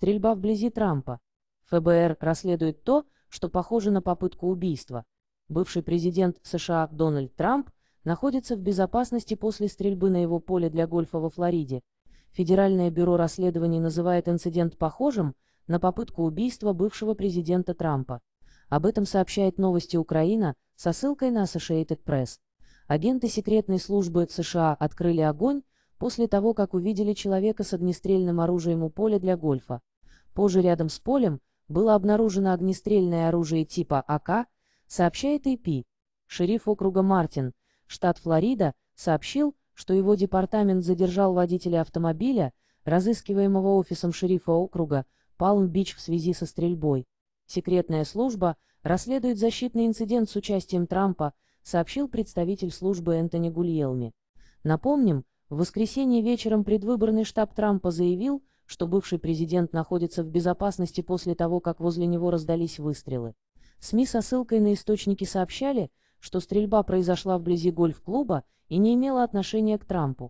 Стрельба вблизи Трампа. ФБР расследует то, что похоже на попытку убийства. Бывший президент США Дональд Трамп находится в безопасности после стрельбы на его поле для гольфа во Флориде. Федеральное бюро расследований называет инцидент похожим на попытку убийства бывшего президента Трампа. Об этом сообщает новости Украина со ссылкой на Associated Press. Агенты секретной службы США открыли огонь после того, как увидели человека с огнестрельным оружием у поля для гольфа. Позже рядом с полем было обнаружено огнестрельное оружие типа АК, сообщает AP. Шериф округа Мартин, штат Флорида, сообщил, что его департамент задержал водителя автомобиля, разыскиваемого офисом шерифа округа, Палм-Бич в связи со стрельбой. Секретная служба расследует защитный инцидент с участием Трампа, сообщил представитель службы Энтони Гульелми. Напомним, в воскресенье вечером предвыборный штаб Трампа заявил, что бывший президент находится в безопасности после того, как возле него раздались выстрелы. СМИ со ссылкой на источники сообщали, что стрельба произошла вблизи гольф-клуба и не имела отношения к Трампу.